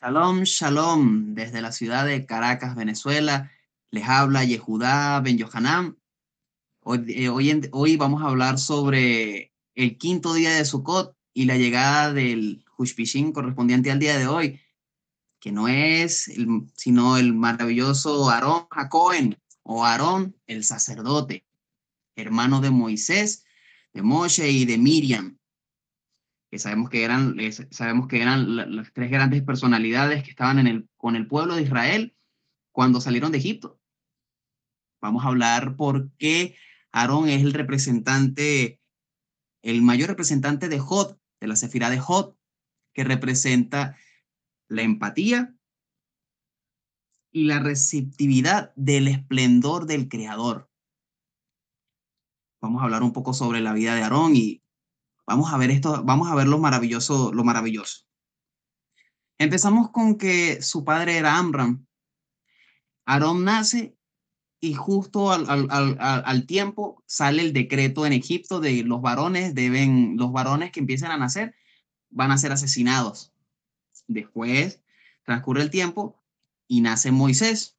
Shalom, shalom, desde la ciudad de Caracas, Venezuela, les habla Yehudá Ben Yohanan. Hoy, eh, hoy, vamos a hablar sobre el quinto día de Sukkot y la llegada del Hushpishin correspondiente al día de hoy, que no es sino el maravilloso Aarón Jacoen o Aarón el sacerdote, hermano de Moisés, de Moshe y de Miriam que sabemos que eran, eh, sabemos que eran las tres grandes personalidades que estaban en el, con el pueblo de Israel cuando salieron de Egipto. Vamos a hablar por qué Aarón es el representante, el mayor representante de Jod, de la Sephira de Jod, que representa la empatía y la receptividad del esplendor del Creador. Vamos a hablar un poco sobre la vida de Aarón y Vamos a ver esto, vamos a ver lo maravilloso, lo maravilloso. Empezamos con que su padre era Amram. Aarón nace y justo al, tiempo sale el decreto en Egipto de los varones deben, los varones que empiecen a nacer van a ser asesinados. Después transcurre el tiempo y nace Moisés.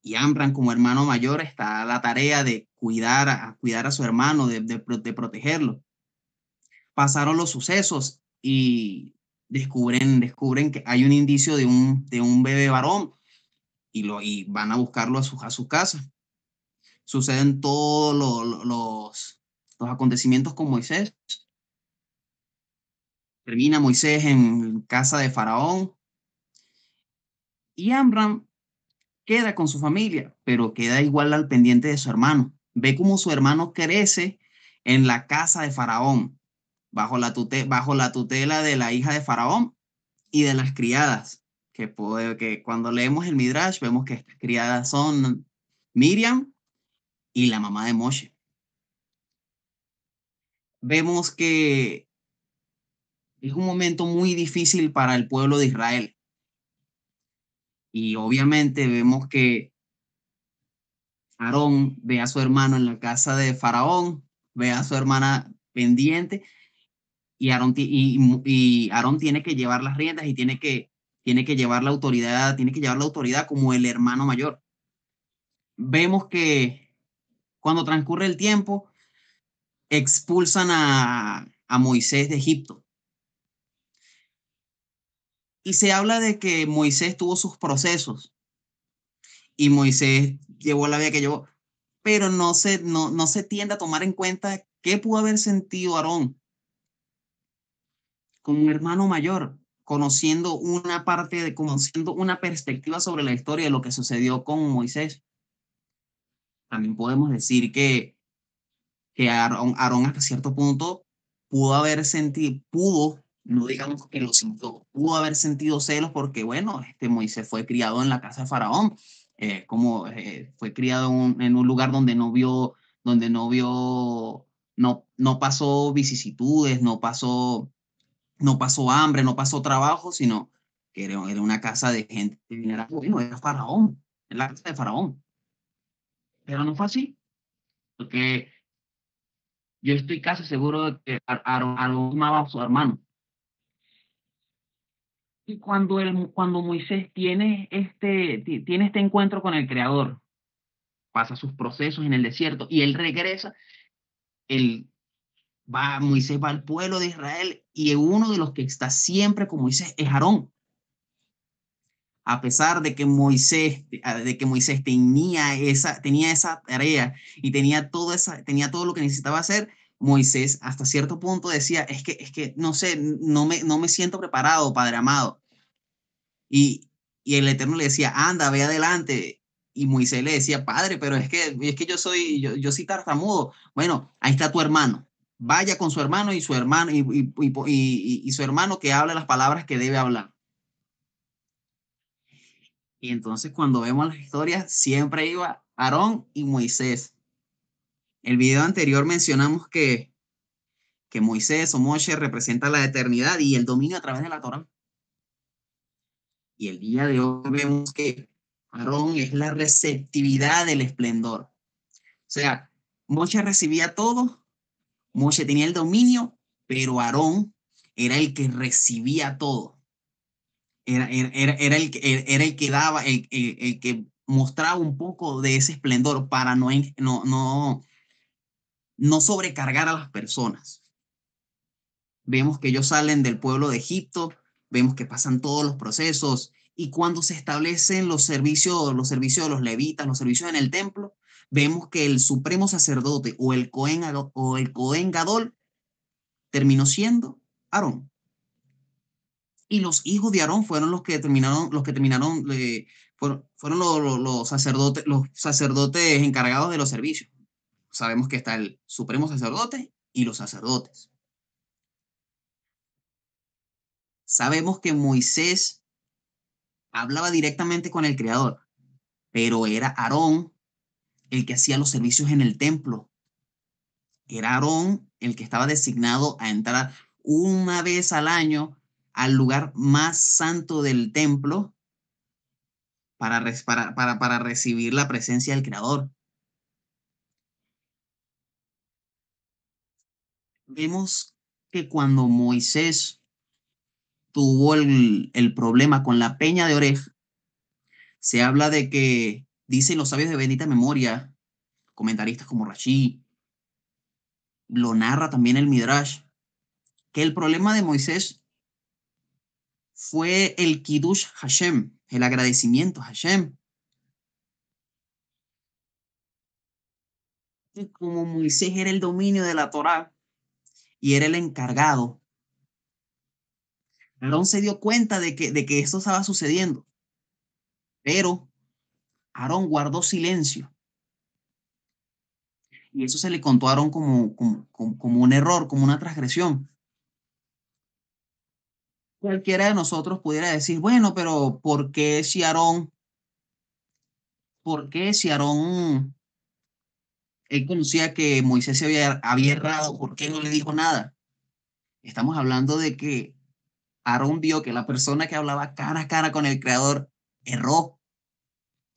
Y Amram como hermano mayor está a la tarea de cuidar a, cuidar a su hermano, de protegerlo pasaron los sucesos y descubren, descubren que hay un indicio de un, de un bebé varón y, lo, y van a buscarlo a su, a su casa. Suceden todos los, los acontecimientos con Moisés. Termina Moisés en casa de Faraón. Y Amram queda con su familia, pero queda igual al pendiente de su hermano. Ve cómo su hermano crece en la casa de Faraón bajo la, bajo la tutela de la hija de Faraón y de las criadas, que, que cuando leemos el Midrash vemos que estas criadas son Miriam y la mamá de Moshe. Vemos que es un momento muy difícil para el pueblo de Israel. Y obviamente vemos que Aarón ve a su hermano en la casa de Faraón, ve a su hermana pendiente y Aarón, y, tiene que llevar las riendas y tiene que, tiene que llevar la autoridad, tiene que llevar la autoridad como el hermano mayor. Vemos que cuando transcurre el tiempo, expulsan a, a Moisés de Egipto. Y se habla de que Moisés tuvo sus procesos y Moisés llevó la vida que llevó, pero no se, no, no se tiende a tomar en cuenta qué pudo haber sentido Aarón con un hermano mayor, conociendo una parte, de, conociendo una perspectiva sobre la historia de lo que sucedió con Moisés. También podemos decir que, que Aarón, hasta cierto punto pudo haber sentido, pudo, no digamos que lo sintió, pudo haber sentido celos porque, bueno, este Moisés fue criado en la casa de Faraón, eh, como eh, fue criado en un lugar donde no vio, donde no vio, no, no pasó vicisitudes, no pasó no pasó hambre, no pasó trabajo, sino que era, una casa de gente era, Bueno, era faraón, era la casa de faraón. Pero no fue así, porque yo estoy casi seguro de que Aarón amaba a su hermano. Y cuando, el, cuando Moisés tiene este, tiene este encuentro con el Creador, pasa sus procesos en el desierto y él regresa, el va Moisés va al pueblo de Israel y uno de los que está siempre con Moisés es Aarón. A pesar de que Moisés, de que Moisés tenía, esa, tenía esa tarea y tenía todo, esa, tenía todo lo que necesitaba hacer, Moisés hasta cierto punto decía, es que, es que no sé, no me, no me siento preparado, Padre amado. Y, el Eterno le decía, anda, ve adelante. Y Moisés le decía, Padre, pero es que, es que yo soy, yo, yo soy tartamudo. Bueno, ahí está tu hermano vaya con su hermano y su hermano y, y, su hermano que hable las palabras que debe hablar. Y entonces cuando vemos las historias, siempre iba Aarón y Moisés. El video anterior mencionamos que, que Moisés o Moshe representa la eternidad y el dominio a través de la Torah. Y el día de hoy vemos que Aarón es la receptividad del esplendor. O sea, Moshe recibía todo Moshe tenía el dominio, pero Aarón era el que recibía todo. Era, el, que daba, el, que mostraba un poco de ese esplendor para no, no sobrecargar a las personas. Vemos que ellos salen del pueblo de Egipto, vemos que pasan todos los procesos, y cuando se establecen los servicios, los servicios de los levitas, los servicios en el templo, vemos que el supremo sacerdote o el Cohen, o el Cohen Gadol terminó siendo Aarón. Y los hijos de Aarón fueron los que terminaron, los que terminaron, eh, fueron, los, sacerdotes, los sacerdotes encargados de los servicios. Sabemos que está el supremo sacerdote y los sacerdotes. Sabemos que Moisés hablaba directamente con el Creador, pero era Aarón el que hacía los servicios en el templo. Era Aarón el que estaba designado a entrar una vez al año al lugar más santo del templo para, para, recibir la presencia del Creador. Vemos que cuando Moisés tuvo el, problema con la peña de oreja, se habla de que, dicen los sabios de bendita memoria, comentaristas como Rashi, lo narra también el Midrash, que el problema de Moisés fue el Kiddush Hashem, el agradecimiento Hashem. como Moisés era el dominio de la Torá y era el encargado Aarón se dio cuenta de que, de que esto estaba sucediendo, pero Aarón guardó silencio. Y eso se le contó a Aarón como, como, un error, como una transgresión. Cualquiera de nosotros pudiera decir, bueno, pero ¿por qué si Aarón, por qué si Aarón él conocía que Moisés se había, había, errado, ¿por qué no le dijo nada? Estamos hablando de que Aarón vio que la persona que hablaba cara a cara con el Creador erró,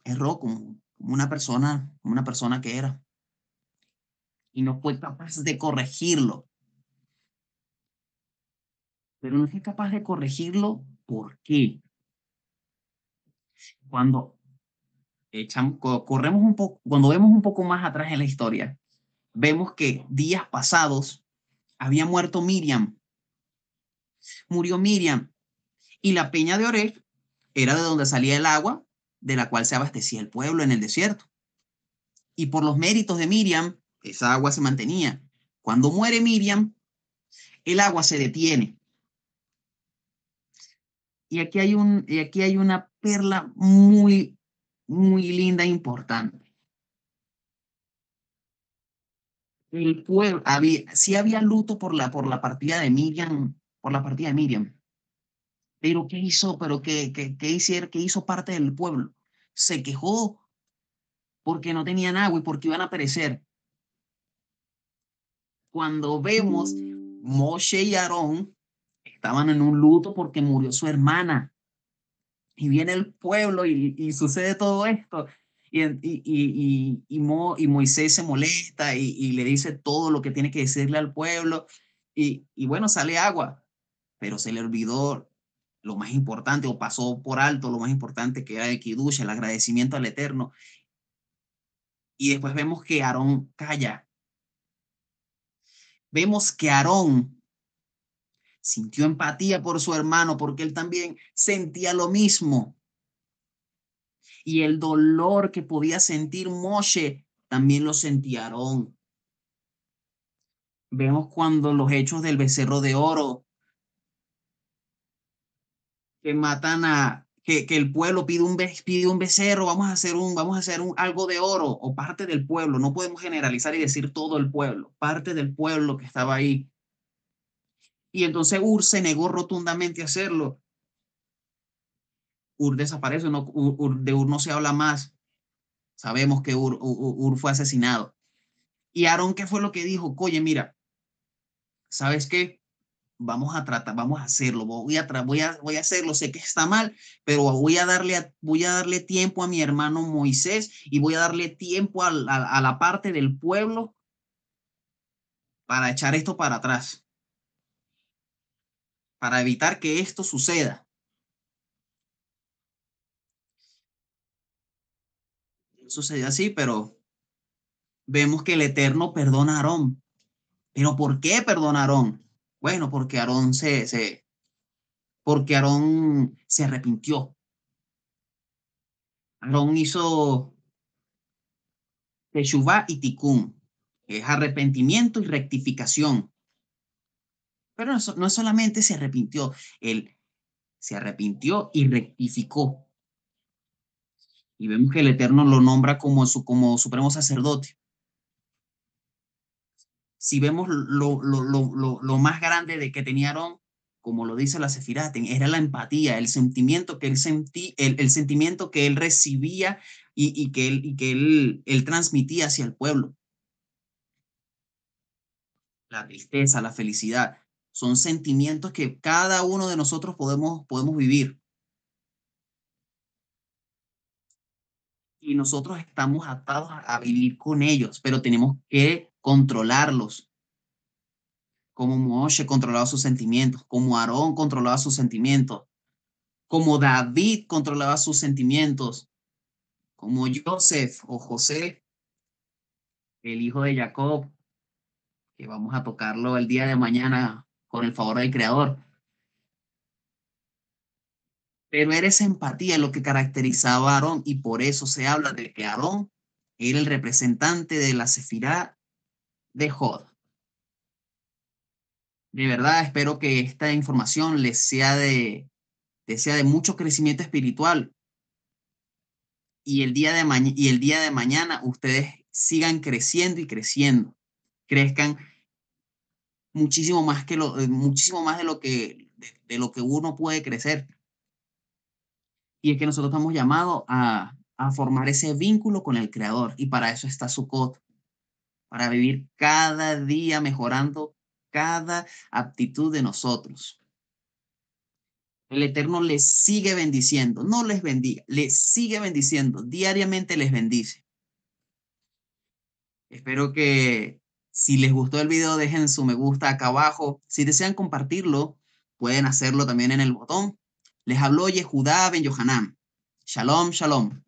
erró como, una persona, como una persona que era. Y no fue capaz de corregirlo. Pero no fue capaz de corregirlo, ¿por qué? Cuando echamos, corremos un poco, cuando vemos un poco más atrás en la historia, vemos que días pasados había muerto Miriam, murió Miriam. Y la peña de oref era de donde salía el agua de la cual se abastecía el pueblo en el desierto. Y por los méritos de Miriam, esa agua se mantenía. Cuando muere Miriam, el agua se detiene. Y aquí hay, un, y aquí hay una perla muy, muy linda e importante. El pueblo, había, si había luto por la, por la partida de Miriam la partida de Miriam. Pero ¿qué hizo? ¿Pero qué, qué, hicieron? ¿Qué hizo parte del pueblo? Se quejó porque no tenían agua y porque iban a perecer. Cuando vemos Moshe y Aarón estaban en un luto porque murió su hermana. Y viene el pueblo y, sucede todo esto. Y, y, y, Moisés se molesta y, le dice todo lo que tiene que decirle al pueblo. y bueno, sale agua pero se le olvidó lo más importante o pasó por alto lo más importante que era el kidush, el agradecimiento al Eterno. Y después vemos que Aarón calla. Vemos que Aarón sintió empatía por su hermano porque él también sentía lo mismo. Y el dolor que podía sentir Moshe también lo sentía Aarón. Vemos cuando los hechos del becerro de oro que matan a, que, que el pueblo pide un, un becerro, vamos a hacer, un, vamos a hacer un, algo de oro, o parte del pueblo, no podemos generalizar y decir todo el pueblo, parte del pueblo que estaba ahí. Y entonces Ur se negó rotundamente a hacerlo. Ur desaparece, no, de Ur no se habla más. Sabemos que Ur, Ur fue asesinado. Y Aarón, ¿qué fue lo que dijo? Oye, mira, ¿sabes qué? vamos a tratar, vamos a hacerlo, voy a, voy a, voy a hacerlo, sé que está mal, pero voy a, darle voy a darle tiempo a mi hermano Moisés y voy a darle tiempo a, la parte del pueblo para echar esto para atrás, para evitar que esto suceda. sucede así, pero vemos que el Eterno perdona a Aarón. ¿Pero por qué perdonaron bueno, porque Aarón se, porque Aarón se arrepintió. Aarón hizo Teshuvah y Tikkun, es arrepentimiento y rectificación. Pero no, no solamente se arrepintió, él se arrepintió y rectificó. Y vemos que el Eterno lo nombra como su como supremo sacerdote si vemos lo, lo, más grande de que tenían, como lo dice la Sefiráten, era la empatía, el sentimiento que él, sentí, el, el sentimiento que él recibía y, y que, él, y que él, él transmitía hacia el pueblo. La tristeza, la felicidad, son sentimientos que cada uno de nosotros podemos, podemos vivir. Y nosotros estamos atados a vivir con ellos, pero tenemos que controlarlos. Como Moshe controlaba sus sentimientos, como Aarón controlaba sus sentimientos, como David controlaba sus sentimientos, como Joseph o José, el hijo de Jacob, que vamos a tocarlo el día de mañana con el favor del Creador. Pero era esa empatía lo que caracterizaba a Aarón y por eso se habla de que Aarón era el representante de la Sefirá de jod. De verdad, espero que esta información les sea de, sea de mucho crecimiento espiritual. Y el, día de y el día de mañana ustedes sigan creciendo y creciendo. Crezcan muchísimo más, que lo, eh, muchísimo más de, lo que, de, lo que uno puede crecer. Y es que nosotros estamos llamados a, a formar ese vínculo con el Creador. Y para eso está su code para vivir cada día mejorando cada aptitud de nosotros. El Eterno les sigue bendiciendo, no les bendiga, les sigue bendiciendo, diariamente les bendice. Espero que si les gustó el video dejen su me gusta acá abajo. Si desean compartirlo, pueden hacerlo también en el botón. Les habló Yehudá Ben Yohanan. Shalom, shalom.